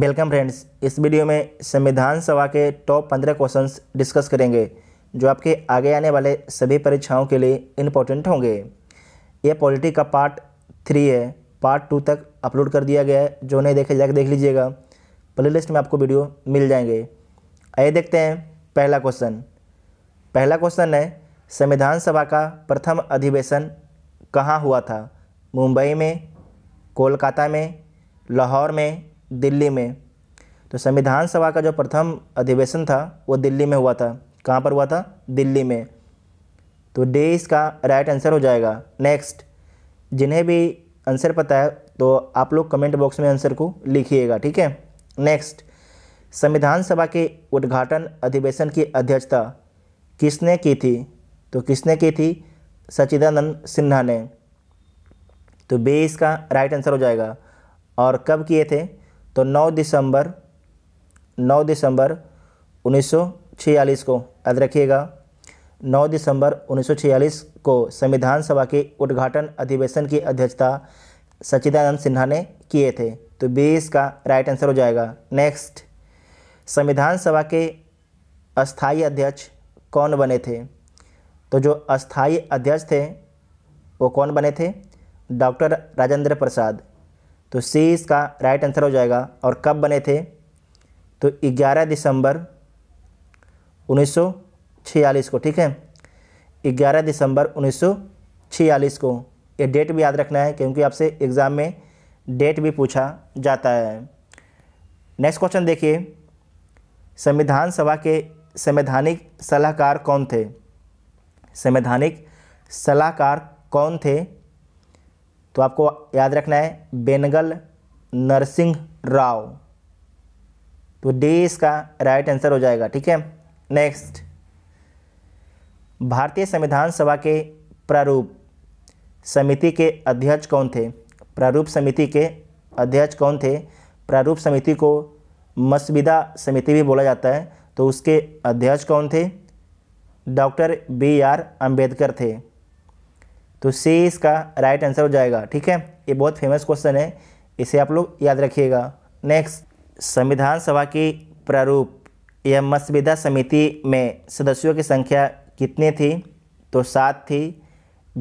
welcome friends इस video में संविधान सभा के टॉप पंद्रह क्वेश्चंस डिस्कस करेंगे जो आपके आगे आने वाले सभी परीक्षाओं के लिए इम्पोर्टेंट होंगे ये पॉलिटी का पार्ट थ्री है पार्ट टू तक अपलोड कर दिया गया है जो नहीं देखे जाकर देख लीजिएगा प्ले लिस्ट में आपको वीडियो मिल जाएंगे आइए देखते हैं पहला क्वेश्चन पहला क्वेश्चन है संविधान सभा का प्रथम अधिवेशन कहाँ हुआ था मुंबई में कोलकाता में लाहौर में दिल्ली में तो संविधान सभा का जो प्रथम अधिवेशन था वो दिल्ली में हुआ था कहाँ पर हुआ था दिल्ली में तो डे इसका राइट आंसर हो जाएगा नेक्स्ट जिन्हें भी आंसर पता है तो आप लोग कमेंट बॉक्स में आंसर को लिखिएगा ठीक है नेक्स्ट संविधान सभा के उद्घाटन अधिवेशन की अध्यक्षता किसने की थी तो किसने की थी सचिदानंद सिन्हा ने तो बे इसका राइट आंसर हो जाएगा और कब किए थे तो 9 दिसंबर 9 दिसंबर 1946 को याद रखिएगा 9 दिसंबर 1946 को संविधान सभा के उद्घाटन अधिवेशन की अध्यक्षता सचिदानंद सिन्हा ने किए थे तो बीस का राइट आंसर हो जाएगा नेक्स्ट संविधान सभा के अस्थाई अध्यक्ष कौन बने थे तो जो अस्थाई अध्यक्ष थे वो कौन बने थे डॉक्टर राजेंद्र प्रसाद तो सी इसका राइट आंसर हो जाएगा और कब बने थे तो 11 दिसंबर 1946 को ठीक है 11 दिसंबर 1946 को ये डेट भी याद रखना है क्योंकि आपसे एग्ज़ाम में डेट भी पूछा जाता है नेक्स्ट क्वेश्चन देखिए संविधान सभा के संवैधानिक सलाहकार कौन थे संवैधानिक सलाहकार कौन थे तो आपको याद रखना है बेनगल नरसिंह राव तो डी इसका राइट आंसर हो जाएगा ठीक है नेक्स्ट भारतीय संविधान सभा के प्रारूप समिति के अध्यक्ष कौन थे प्रारूप समिति के अध्यक्ष कौन थे प्रारूप समिति को मसविदा समिति भी बोला जाता है तो उसके अध्यक्ष कौन थे डॉक्टर बी आर अम्बेडकर थे तो से इसका राइट आंसर हो जाएगा ठीक है ये बहुत फेमस क्वेश्चन है इसे आप लोग याद रखिएगा नेक्स्ट संविधान सभा की प्रारूप यह मत्स्यविधा समिति में सदस्यों की संख्या कितनी थी तो सात थी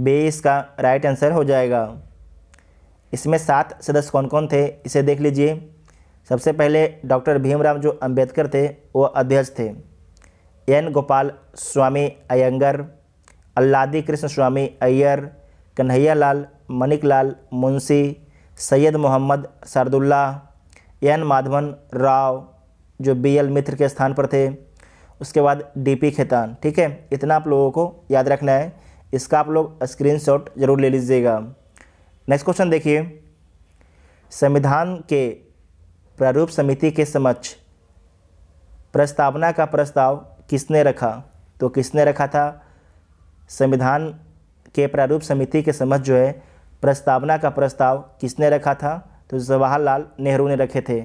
बे इसका राइट आंसर हो जाएगा इसमें सात सदस्य कौन कौन थे इसे देख लीजिए सबसे पहले डॉक्टर भीमराव जो अंबेडकर थे वो अध्यक्ष थे N Gopalaswami Ayyangar Alladi Krishnaswami Ayyar Kanhaiya Lal Manik Lal Munshi Syed Mohammad Saadulla N Madhavan Rao जो बी एल मित्र के स्थान पर थे उसके बाद डी पी खेतान ठीक है इतना आप लोगों को याद रखना है इसका आप लोग स्क्रीनशॉट जरूर ले लीजिएगा नेक्स्ट क्वेश्चन देखिए संविधान के प्रारूप समिति के समक्ष प्रस्तावना का प्रस्ताव किसने रखा तो किसने रखा था संविधान के प्रारूप समिति के समझ जो है प्रस्तावना का प्रस्ताव किसने रखा था तो जवाहरलाल नेहरू ने रखे थे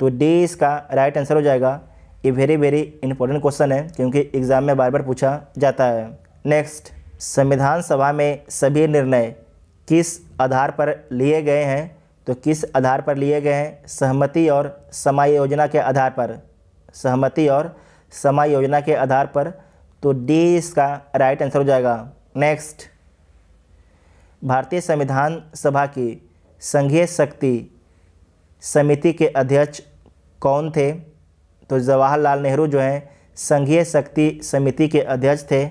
तो डी इसका राइट आंसर हो जाएगा ये वेरी वेरी इंपॉर्टेंट क्वेश्चन है क्योंकि एग्ज़ाम में बार बार पूछा जाता है नेक्स्ट संविधान सभा में सभी निर्णय किस आधार पर लिए गए हैं तो किस आधार पर लिए गए हैं सहमति और समायोजना के आधार पर सहमति और समायोजना के आधार पर तो डी इसका राइट आंसर हो जाएगा नेक्स्ट भारतीय संविधान सभा की संघीय शक्ति समिति के अध्यक्ष कौन थे तो जवाहरलाल नेहरू जो हैं संघीय शक्ति समिति के अध्यक्ष थे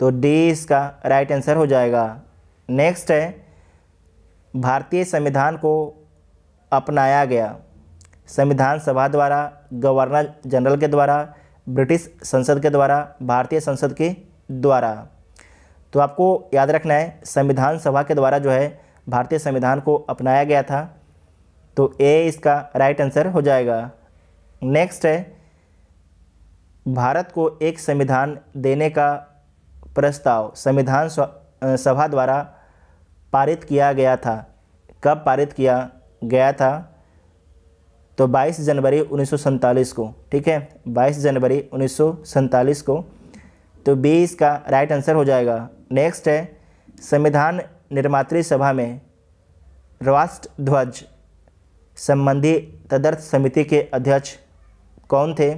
तो डी इसका राइट आंसर हो जाएगा नेक्स्ट है भारतीय संविधान को अपनाया गया संविधान सभा द्वारा गवर्नर जनरल के द्वारा ब्रिटिश संसद के द्वारा भारतीय संसद के द्वारा तो आपको याद रखना है संविधान सभा के द्वारा जो है भारतीय संविधान को अपनाया गया था तो ए इसका राइट आंसर हो जाएगा नेक्स्ट है भारत को एक संविधान देने का प्रस्ताव संविधान सभा द्वारा पारित किया गया था कब पारित किया गया था तो 22 जनवरी उन्नीस को ठीक है 22 जनवरी उन्नीस को तो बी इसका राइट आंसर हो जाएगा नेक्स्ट है संविधान निर्मात सभा में राष्ट्र ध्वज संबंधी तदर्थ समिति के अध्यक्ष कौन थे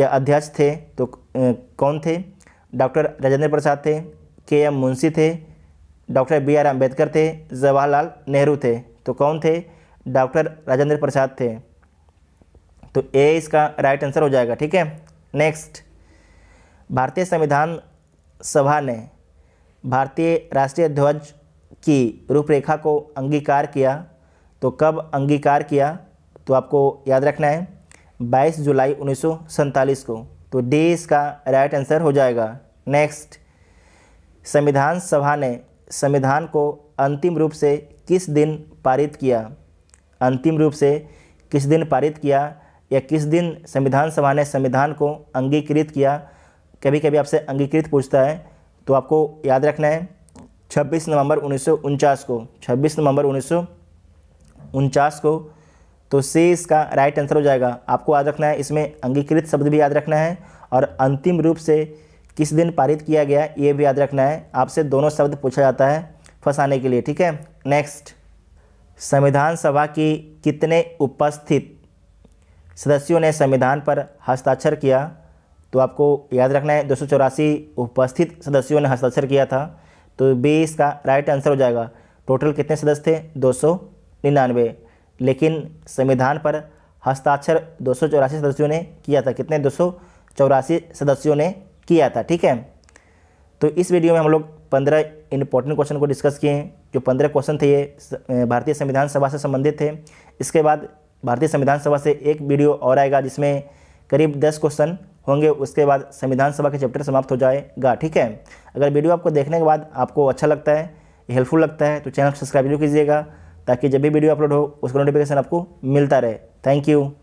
या अध्यक्ष थे तो कौन थे डॉक्टर राजेंद्र प्रसाद थे के एम मुंशी थे डॉक्टर बी आर अम्बेडकर थे जवाहरलाल नेहरू थे तो कौन थे डॉक्टर राजेंद्र प्रसाद थे तो ए इसका राइट आंसर हो जाएगा ठीक है नेक्स्ट भारतीय संविधान सभा ने भारतीय राष्ट्रीय ध्वज की रूपरेखा को अंगीकार किया तो कब अंगीकार किया तो आपको याद रखना है 22 जुलाई उन्नीस को तो डी इसका राइट आंसर हो जाएगा नेक्स्ट संविधान सभा ने संविधान को अंतिम रूप से किस दिन पारित किया अंतिम रूप से किस दिन पारित किया या किस दिन संविधान सभा ने संविधान को अंगीकृत किया कभी कभी आपसे अंगीकृत पूछता है तो आपको याद रखना है 26 नवंबर उन्नीस को 26 नवंबर उन्नीस को तो से इसका राइट आंसर हो जाएगा आपको याद रखना है इसमें अंगीकृत शब्द भी याद रखना है और अंतिम रूप से किस दिन पारित किया गया ये भी याद रखना है आपसे दोनों शब्द पूछा जाता है फंसाने के लिए ठीक है नेक्स्ट संविधान सभा की कितने उपस्थित सदस्यों ने संविधान पर हस्ताक्षर किया तो आपको याद रखना है दो उपस्थित सदस्यों ने हस्ताक्षर किया था तो बी इसका राइट आंसर हो जाएगा टोटल कितने सदस्य थे दो लेकिन संविधान पर हस्ताक्षर दो सदस्यों ने किया था कितने दो सदस्यों ने किया था ठीक है तो इस वीडियो में हम लोग पंद्रह इंपॉर्टेंट क्वेश्चन को डिस्कस किए हैं जो पंद्रह क्वेश्चन थे ये भारतीय संविधान सभा से संबंधित थे इसके बाद भारतीय संविधान सभा से एक वीडियो और आएगा जिसमें करीब दस क्वेश्चन होंगे उसके बाद संविधान सभा के चैप्टर समाप्त हो जाएगा ठीक है अगर वीडियो आपको देखने के बाद आपको अच्छा लगता है हेल्पफुल लगता है तो चैनल सब्सक्राइब जरूर कीजिएगा ताकि जब भी वीडियो अपलोड हो उसका नोटिफिकेशन आपको मिलता रहे थैंक यू